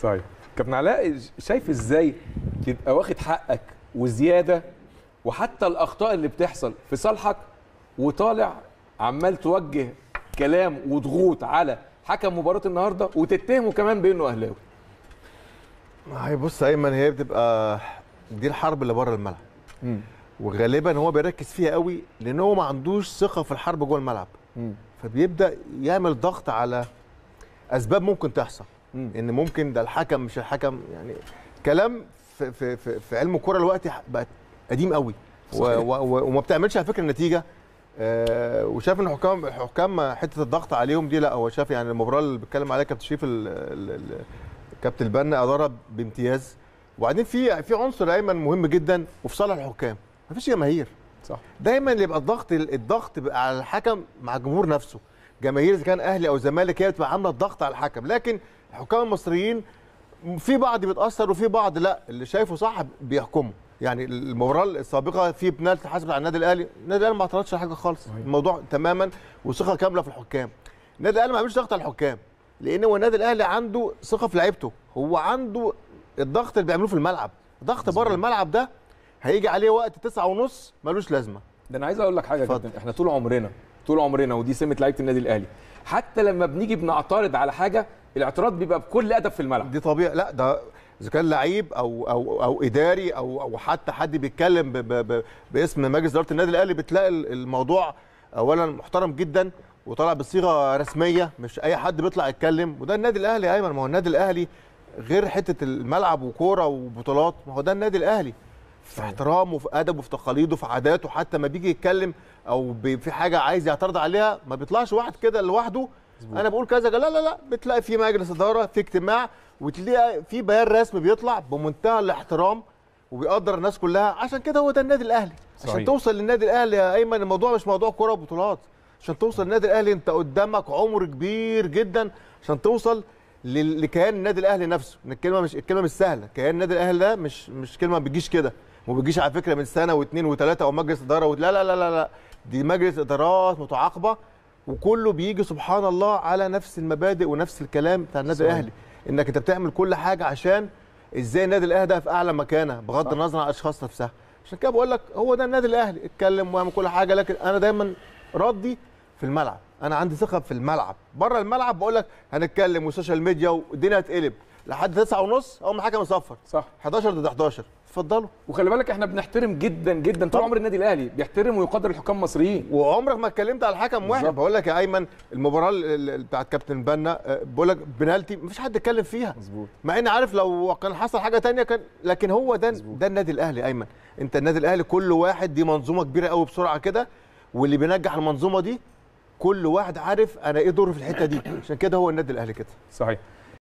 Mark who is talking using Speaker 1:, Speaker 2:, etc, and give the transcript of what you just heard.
Speaker 1: صحيح طيب. كابتن علاء شايف ازاي تبقى واخد حقك وزياده وحتى الاخطاء اللي بتحصل في صالحك وطالع عمال توجه كلام وضغوط على حكم مباراه النهارده وتتهمه كمان بانه اهلاوي هي بص ايمن هي بتبقى دي الحرب اللي بره الملعب مم. وغالبا هو بيركز فيها قوي لان هو ما عندوش ثقه في الحرب جوه الملعب مم. فبيبدا يعمل ضغط على اسباب ممكن تحصل ان ممكن ده الحكم مش الحكم يعني كلام في في في, في علم الكوره دلوقتي بقت قديم قوي وما بتعملش على فكره النتيجه آه وشاف ان حكام حكام حته الضغط عليهم دي لا هو شاف يعني المباراه اللي بيتكلم عليها كابتن شريف كابتن البنا ادارها بامتياز وبعدين في في عنصر ايمن مهم جدا وفي صالح الحكام مفيش جماهير صح دايما اللي يبقى الضغط الضغط على الحكم مع الجمهور نفسه جماهير اذا كان اهلي او زمالك هي بتبقى عامله الضغط على الحكم لكن الحكام المصريين في بعض بيتاثر وفي بعض لا اللي شايفه صح بيحكمه يعني المباراه السابقه في بنالتي حسب على النادي الاهلي النادي الاهلي ما اعترضش على حاجه خالص الموضوع تماما وثقه كامله في الحكام النادي الاهلي ما عملش ضغط على الحكام لان هو النادي الاهلي عنده ثقه في لعيبته هو عنده الضغط اللي بيعملوه في الملعب ضغط بره الملعب ده هيجي عليه وقت تسعة ونص ملوش لازمه ده انا عايز اقول لك حاجه فضل. جدا احنا طول عمرنا طول عمرنا ودي سمه لعيبه النادي الاهلي حتى لما بنيجي بنعترض على حاجه الاعتراض بيبقى بكل ادب في الملعب دي طبيعي لا ده اذا كان لعيب او او او اداري او او حتى حد بيتكلم ب ب ب باسم مجلس اداره النادي الاهلي بتلاقي الموضوع اولا محترم جدا وطالع بصيغه رسميه مش اي حد بيطلع يتكلم وده النادي الاهلي ايمن ما هو النادي الاهلي غير حته الملعب وكوره وبطولات ما هو ده النادي الاهلي في احترامه في ادبه في تقاليده في عاداته حتى ما بيجي يتكلم او في حاجه عايز يعترض عليها ما بيطلعش واحد كده لوحده انا بقول كذا لا لا لا بتلاقي في مجلس اداره في اجتماع وتلاقي في بيان رسمي بيطلع بمنتهى الاحترام وبيقدر الناس كلها عشان كده هو ده النادي الاهلي صحيح. عشان توصل للنادي الاهلي يا ايمن الموضوع مش موضوع كوره وبطولات عشان توصل للنادي الاهلي انت قدامك عمر كبير جدا عشان توصل لكيان النادي الاهلي نفسه الكلمه مش الكلمه مش سهله كيان النادي الاهلي ده مش مش كلمه ما بتجيش كده وما بتجيش على فكره من سنه واثنين وثلاثه او مجلس اداره و... لا, لا لا لا لا دي مجلس ادارات متعاقبه وكله بيجي سبحان الله على نفس المبادئ ونفس الكلام بتاع النادي الاهلي انك انت بتعمل كل حاجه عشان ازاي النادي الاهلي ده في اعلى مكانه بغض النظر عن الاشخاص نفسها عشان كده بقول لك هو ده النادي الاهلي اتكلم واعمل كل حاجه لكن انا دايما ردي في الملعب انا عندي ثقه في الملعب بره الملعب بقول لك هنتكلم والسوشيال ميديا والدنيا هتقلب لحد 9 ونص اول ما الحكم يصفر صح 11 ضد 11 اتفضلوا وخلي بالك احنا بنحترم جدا جدا طول عمر النادي الاهلي بيحترم ويقدر الحكام المصريين وعمرك ما اتكلمت على الحكم واحد بقول لك يا ايمن المباراه بتاعت كابتن بنا آه، بقول لك بنالتي ما فيش حد اتكلم فيها مظبوط مع ان عارف لو كان حصل حاجه ثانيه كان لكن هو ده مزبوط. ده النادي الاهلي ايمن انت النادي الاهلي كل واحد دي منظومه كبيره قوي بسرعه كده واللي بينجح المنظومه دي كل واحد عارف انا ايه دوره في الحته دي عشان كده هو النادي الاهلي كده صحيح